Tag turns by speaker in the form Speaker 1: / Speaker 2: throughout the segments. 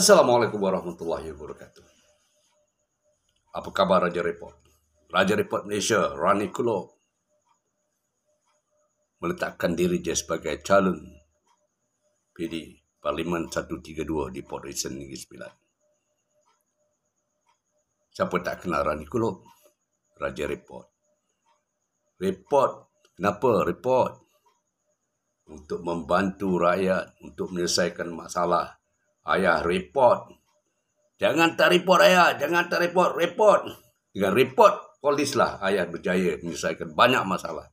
Speaker 1: Assalamualaikum warahmatullahi wabarakatuh. Apa kabar Raja Report? Raja Report Malaysia, Rani Kulo meletakkan diri dia sebagai calon PD Parlimen 132 di Port Rizal Negeri Sembilan. Siapa tak kenal Rani Kulo? Raja Report. Report, kenapa report? Untuk membantu rakyat, untuk menyelesaikan masalah Ayah report. Jangan tak report ayah. Jangan tak report. Report. Dengan report polislah ayah berjaya menyelesaikan banyak masalah.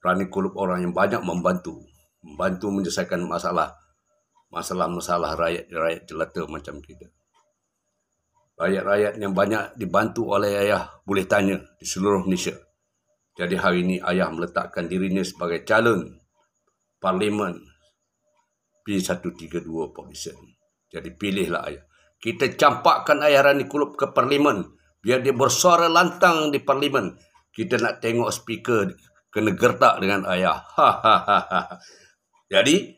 Speaker 1: Rani kulup orang yang banyak membantu. Membantu menyelesaikan masalah. Masalah-masalah rakyat-rakyat jelata macam kita. Rakyat-rakyat yang banyak dibantu oleh ayah boleh tanya di seluruh Malaysia. Jadi hari ini ayah meletakkan dirinya sebagai calon parlimen pilih 132 Parlimen. Jadi pilihlah ayah. Kita campakkan ayah Rani Kulub ke Parlimen. Biar dia bersuara lantang di Parlimen. Kita nak tengok speaker kena gertak dengan ayah. Ha, ha, ha, Jadi,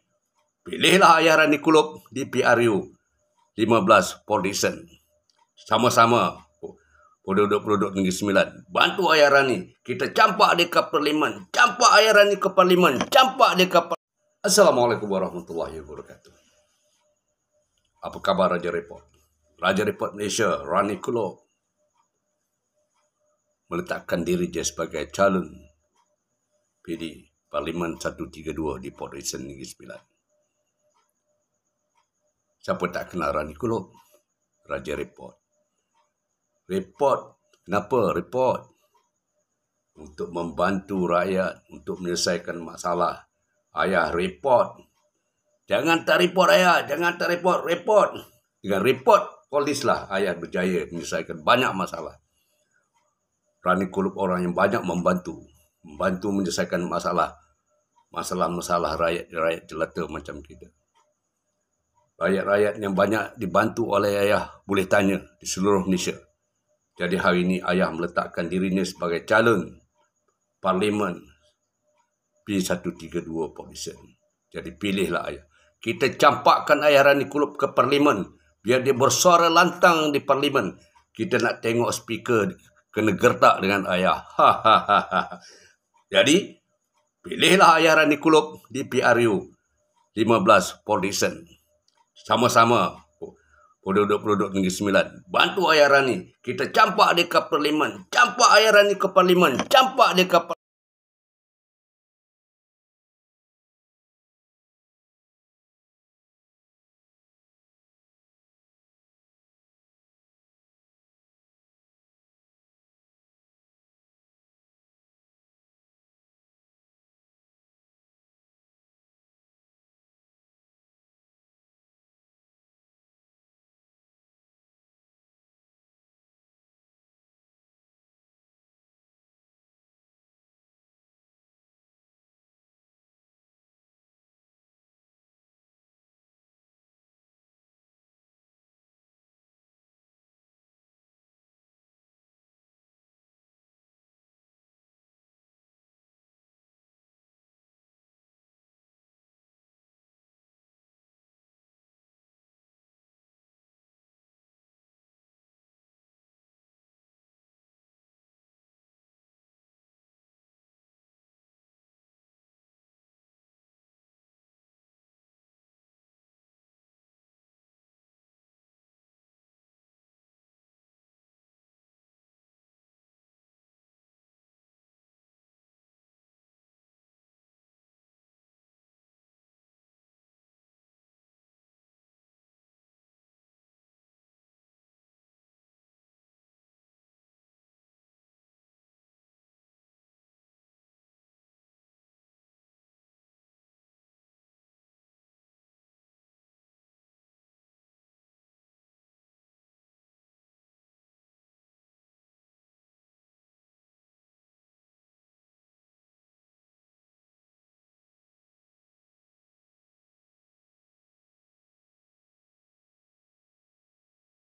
Speaker 1: pilihlah ayah Rani Kulub di PRU 15 Parlimen. Sama-sama. Penduduk-penduduk Negeri Sembilan. Bantu ayah Rani. Kita campak dia ke Parlimen. Campak ayah Rani ke Parlimen. Campak dia ke Parlimen. Assalamualaikum warahmatullahi wabarakatuh. Apa kabar Raja Report? Raja Report Malaysia, Rani Kulo meletakkan diri dia sebagai calon PD Parlimen 132 di Port Rizal Negeri Sembilan. Siapa tak kenal Rani Kulo? Raja Report. Report, kenapa Report? Untuk membantu rakyat untuk menyelesaikan masalah Ayah report. Jangan tak report ayah. Jangan tak report. Report. Dengan report polislah ayah berjaya menyelesaikan banyak masalah. Rani kulup orang yang banyak membantu. Membantu menyelesaikan masalah. Masalah-masalah rakyat-rakyat jelata macam kita. Rakyat-rakyat yang banyak dibantu oleh ayah boleh tanya di seluruh Malaysia. Jadi hari ini ayah meletakkan dirinya sebagai calon parlimen 132 Polisen. Jadi pilihlah ayah. Kita campakkan ayah Rani Kulub ke parlimen. Biar dia bersuara lantang di parlimen. Kita nak tengok speaker kena gertak dengan ayah. Ha, ha, ha, Jadi, pilihlah ayah Rani Kulub di PRU 15 Polisen. Sama-sama. Penduduk-penduduk Negeri Sembilan. Bantu ayah Rani. Kita campak dia ke parlimen. Campak ayah Rani ke parlimen. Campak dia ke parlimen.